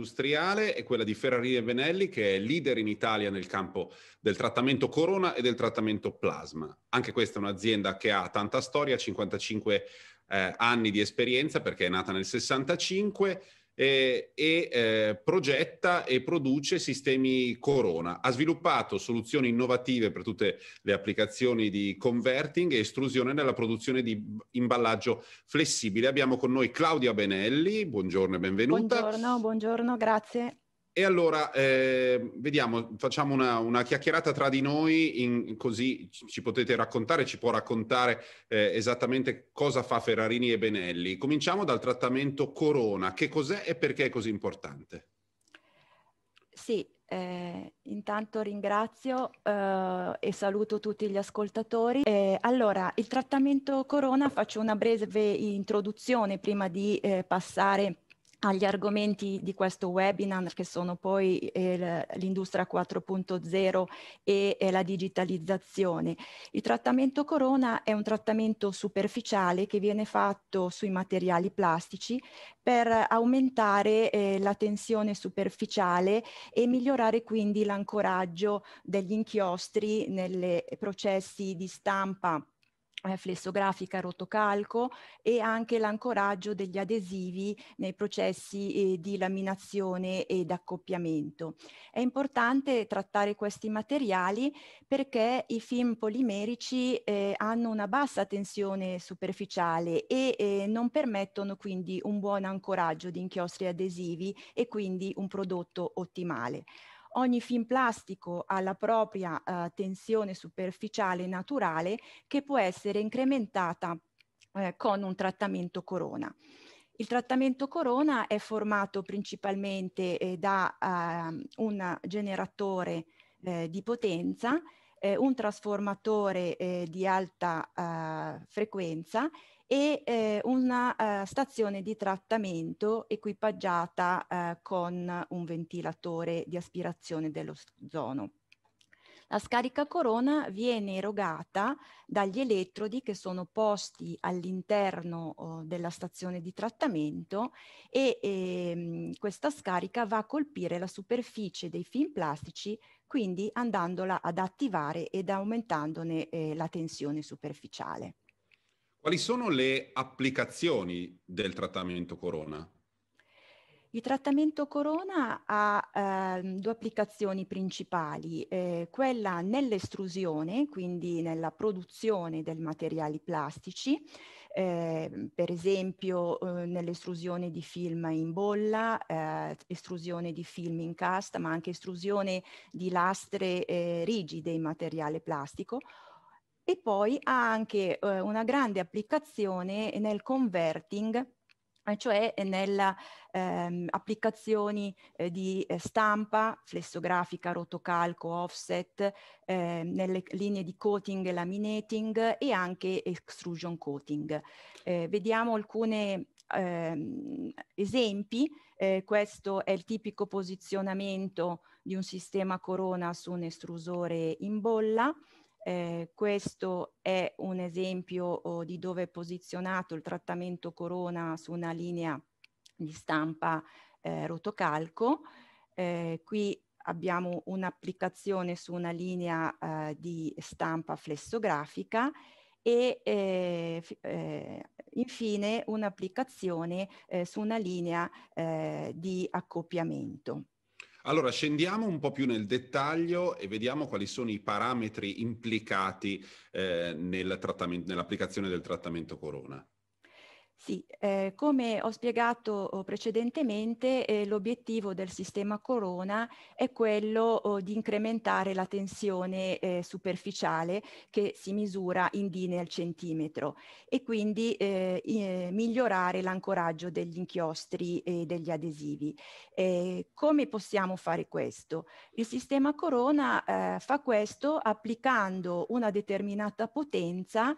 industriale e quella di Ferrari e Benelli, che è leader in Italia nel campo del trattamento corona e del trattamento plasma. Anche questa è un'azienda che ha tanta storia, 55 eh, anni di esperienza perché è nata nel 65 eh, e eh, progetta e produce sistemi Corona. Ha sviluppato soluzioni innovative per tutte le applicazioni di converting e estrusione nella produzione di imballaggio flessibile. Abbiamo con noi Claudia Benelli, buongiorno e benvenuta. Buongiorno, buongiorno, grazie. E allora, eh, vediamo, facciamo una, una, chiacchierata tra di noi, in, così ci potete raccontare, ci può raccontare eh, esattamente cosa fa Ferrarini e Benelli. Cominciamo dal trattamento Corona, che cos'è e perché è così importante? Sì, eh, intanto ringrazio eh, e saluto tutti gli ascoltatori. Eh, allora, il trattamento corona, faccio una breve introduzione prima di eh, passare a agli argomenti di questo webinar che sono poi eh, l'industria 4.0 e, e, la digitalizzazione. Il trattamento corona è un trattamento superficiale che viene fatto sui materiali plastici per aumentare eh, la tensione superficiale e migliorare quindi l'ancoraggio degli inchiostri nei processi di stampa flessografica rotocalco e anche l'ancoraggio degli adesivi nei processi eh, di laminazione ed accoppiamento. È importante trattare questi materiali perché i film polimerici eh, hanno una bassa tensione superficiale e eh, non permettono quindi un buon ancoraggio di inchiostri adesivi e quindi un prodotto ottimale. Ogni film plastico ha la propria eh, tensione superficiale naturale che può essere incrementata eh, con un trattamento corona. Il trattamento corona è formato principalmente eh, da eh, un generatore eh, di potenza, eh, un trasformatore eh, di alta eh, frequenza e eh, una eh, stazione di trattamento equipaggiata eh, con un ventilatore di aspirazione dell'ozono. La scarica corona viene erogata dagli elettrodi che sono posti all'interno oh, della stazione di trattamento e ehm, questa scarica va a colpire la superficie dei film plastici, quindi andandola ad attivare ed aumentandone eh, la tensione superficiale. Quali sono le applicazioni del trattamento corona? Il trattamento corona ha eh, due applicazioni principali, eh, quella nell'estrusione, quindi nella produzione dei materiali plastici, eh, per esempio eh, nell'estrusione di film in bolla, eh, estrusione di film in cast, ma anche estrusione di lastre eh, rigide in materiale plastico, e poi ha anche eh, una grande applicazione nel converting eh, cioè nelle ehm, applicazioni eh, di eh, stampa, flessografica, rotocalco, offset, eh, nelle linee di coating e laminating e anche extrusion coating. Eh, vediamo alcuni ehm, esempi. Eh, questo è il tipico posizionamento di un sistema corona su un estrusore in bolla. Eh, questo è un esempio oh, di dove è posizionato il trattamento corona su una linea di stampa eh, rotocalco. Eh, qui abbiamo un'applicazione su una linea eh, di stampa flessografica e eh, eh, infine un'applicazione eh, su una linea eh, di accoppiamento. Allora scendiamo un po' più nel dettaglio e vediamo quali sono i parametri implicati eh, nel nell'applicazione del trattamento corona. Sì, eh, come ho spiegato oh, precedentemente, eh, l'obiettivo del sistema corona è quello oh, di incrementare la tensione eh, superficiale che si misura in dine al centimetro e quindi eh, eh, migliorare l'ancoraggio degli inchiostri e degli adesivi. Eh, come possiamo fare questo? Il sistema corona fa questo applicando una determinata potenza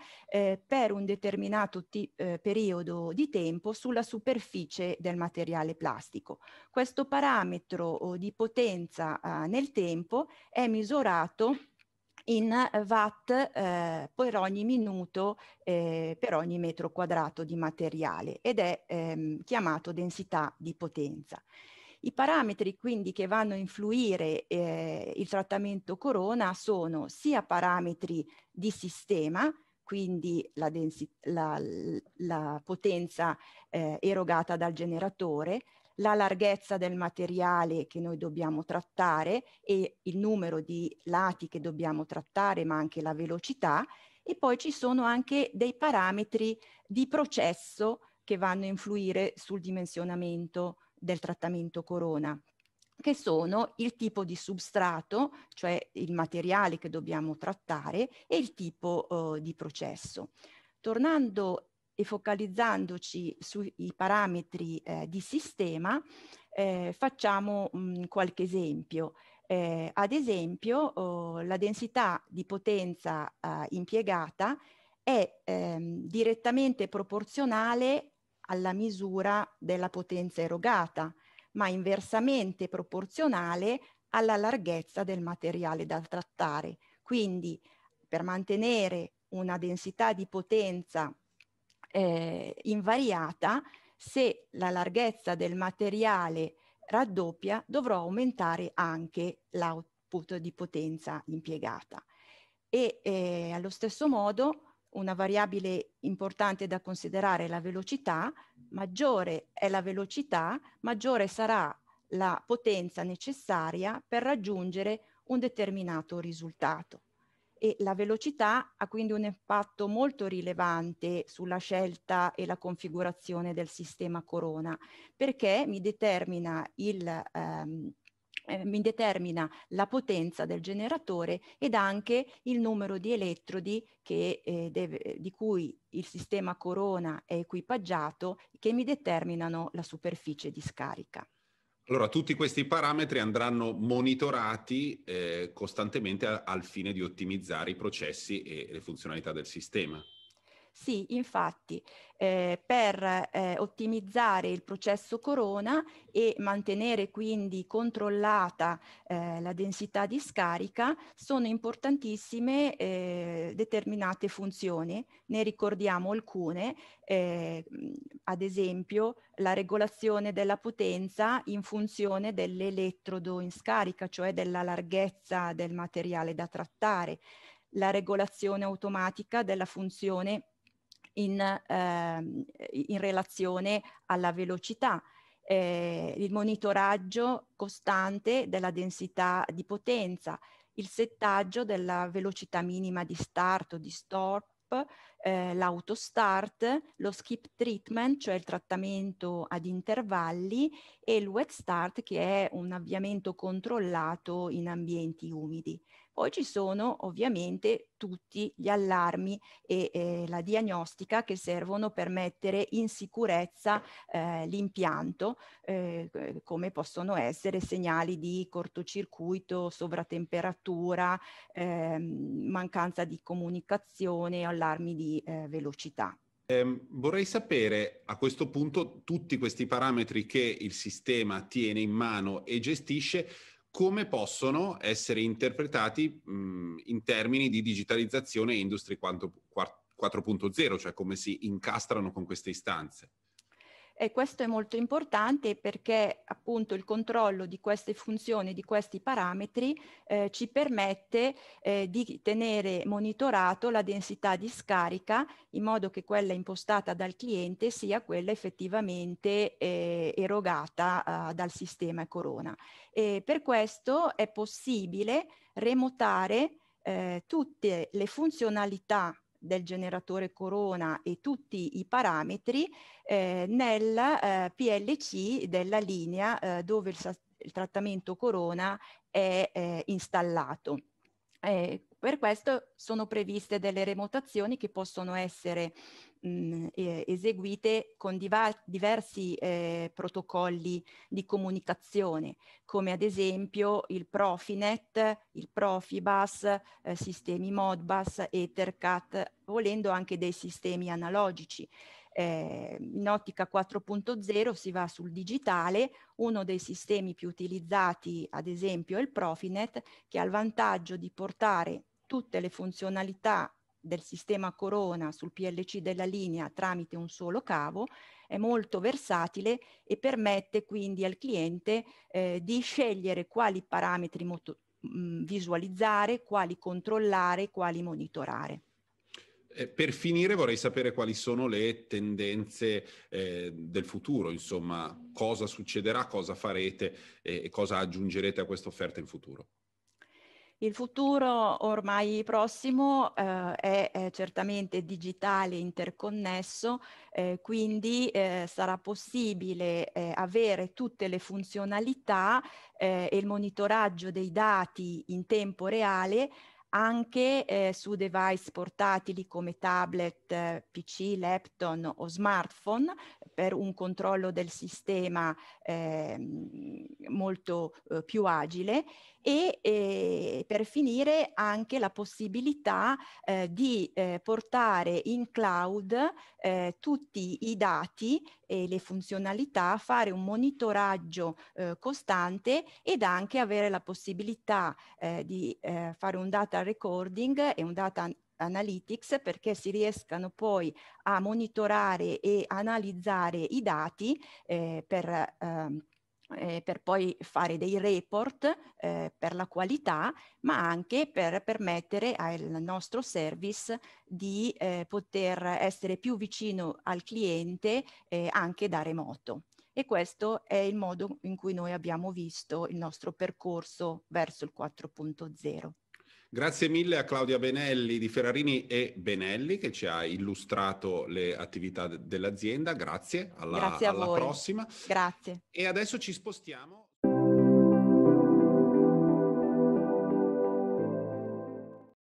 per un determinato periodo periodo di tempo sulla superficie del materiale plastico. Questo parametro di potenza eh, nel tempo è misurato in watt eh, per ogni minuto eh, per ogni metro quadrato di materiale ed è ehm, chiamato densità di potenza. I parametri quindi che vanno a influire eh, il trattamento corona sono sia parametri di sistema, quindi la, la, la potenza eh, erogata dal generatore, la larghezza del materiale che noi dobbiamo trattare e il numero di lati che dobbiamo trattare, ma anche la velocità. E poi ci sono anche dei parametri di processo che vanno a influire sul dimensionamento del trattamento corona che sono il tipo di substrato, cioè il materiale che dobbiamo trattare e il tipo eh, di processo. Tornando e focalizzandoci sui parametri eh, di sistema, eh, facciamo mh, mhmm, qualche esempio. Eh, ad esempio, oh, la densità di potenza eh, impiegata è ehm, direttamente proporzionale alla misura della potenza erogata, ma inversamente proporzionale alla larghezza del materiale da trattare. Quindi per mantenere una densità di potenza eh, invariata, se la larghezza del materiale raddoppia, dovrò aumentare anche l'output di potenza impiegata. E eh, allo stesso modo una variabile importante da considerare è la velocità, maggiore è la velocità, maggiore sarà la potenza necessaria per raggiungere un determinato risultato. E la velocità ha quindi un impatto molto rilevante sulla scelta e la configurazione del sistema corona, perché mi determina il, ehm, Ehm, mi determina la potenza del generatore ed anche il numero di elettrodi che, eh, deve, di cui il sistema corona è equipaggiato che mi determinano la superficie di scarica. Allora, tutti questi parametri andranno monitorati eh, costantemente al fine di ottimizzare i processi e le funzionalità del sistema. Sì, infatti, eh, per eh, ottimizzare il processo corona e mantenere quindi controllata eh, la densità di scarica sono importantissime eh, determinate funzioni, ne ricordiamo alcune, eh, ad esempio la regolazione della potenza in funzione dell'elettrodo in scarica, cioè della larghezza del materiale da trattare, la regolazione automatica della funzione in, ehm, in relazione alla velocità. Eh, il monitoraggio costante della densità di potenza, il settaggio della velocità minima di start o di stop, eh, l'autostart, lo skip treatment, cioè il trattamento ad intervalli, e il wet start, che è un avviamento controllato in ambienti umidi. Poi ci sono ovviamente tutti gli allarmi e eh, la diagnostica che servono per mettere in sicurezza eh, l'impianto, eh, come possono essere segnali di cortocircuito, sovratemperatura, ehm, mancanza di comunicazione, allarmi di eh, velocità. Eh, vorrei sapere a questo punto tutti questi parametri che il sistema tiene in mano e gestisce, come possono essere interpretati mh, mhmm, in termini di digitalizzazione e industria 4.0, cioè come si incastrano con queste istanze. E questo è molto importante perché appunto il controllo di queste funzioni, di questi parametri, eh, ci permette eh, di tenere monitorato la densità di scarica in modo che quella impostata dal cliente sia quella effettivamente eh, erogata eh, dal sistema Corona. E per questo è possibile remotare eh, tutte le funzionalità del generatore corona e tutti i parametri eh, nel eh, PLC della linea eh, dove il, il, trattamento corona è eh, installato. Eh, per questo sono previste delle remotazioni che possono essere mh, eseguite con diva- diversi eh, protocolli di comunicazione, come ad esempio il Profinet, il Profibus, eh, sistemi Modbus, Ethercat, volendo anche dei sistemi analogici. Eh, in ottica 4.0 si va sul digitale, uno dei sistemi più utilizzati ad esempio è il Profinet che ha il vantaggio di portare tutte le funzionalità del sistema corona sul PLC della linea tramite un solo cavo è molto versatile e permette quindi al cliente eh, di scegliere quali parametri mh, mm, visualizzare, quali controllare, quali monitorare. Eh, per finire vorrei sapere quali sono le tendenze eh, del futuro, insomma cosa succederà, cosa farete eh, e cosa aggiungerete a questa offerta in futuro. Il futuro ormai prossimo eh, è, è, certamente digitale interconnesso, eh, quindi eh, sarà possibile eh, avere tutte le funzionalità eh, e il monitoraggio dei dati in tempo reale anche eh, su device portatili come tablet, eh, PC, laptop o smartphone per un controllo del sistema eh, molto eh, più agile e eh, per finire anche la possibilità eh, di portare in cloud tutti i dati e le funzionalità, fare un monitoraggio eh, costante ed anche avere la possibilità eh, di eh, fare un data recording e un data analytics perché si riescano poi a monitorare e analizzare i dati eh, per ehm, eh, per poi fare dei report eh, per la qualità, ma anche per permettere al nostro service di eh, poter essere più vicino al cliente anche da remoto. E questo è il modo in cui noi abbiamo visto il nostro percorso verso il 4.0. Grazie mille a Claudia Benelli di Ferrarini e Benelli che ci ha illustrato le attività dell'azienda. Grazie, alla, Grazie alla prossima. Grazie. E adesso ci spostiamo.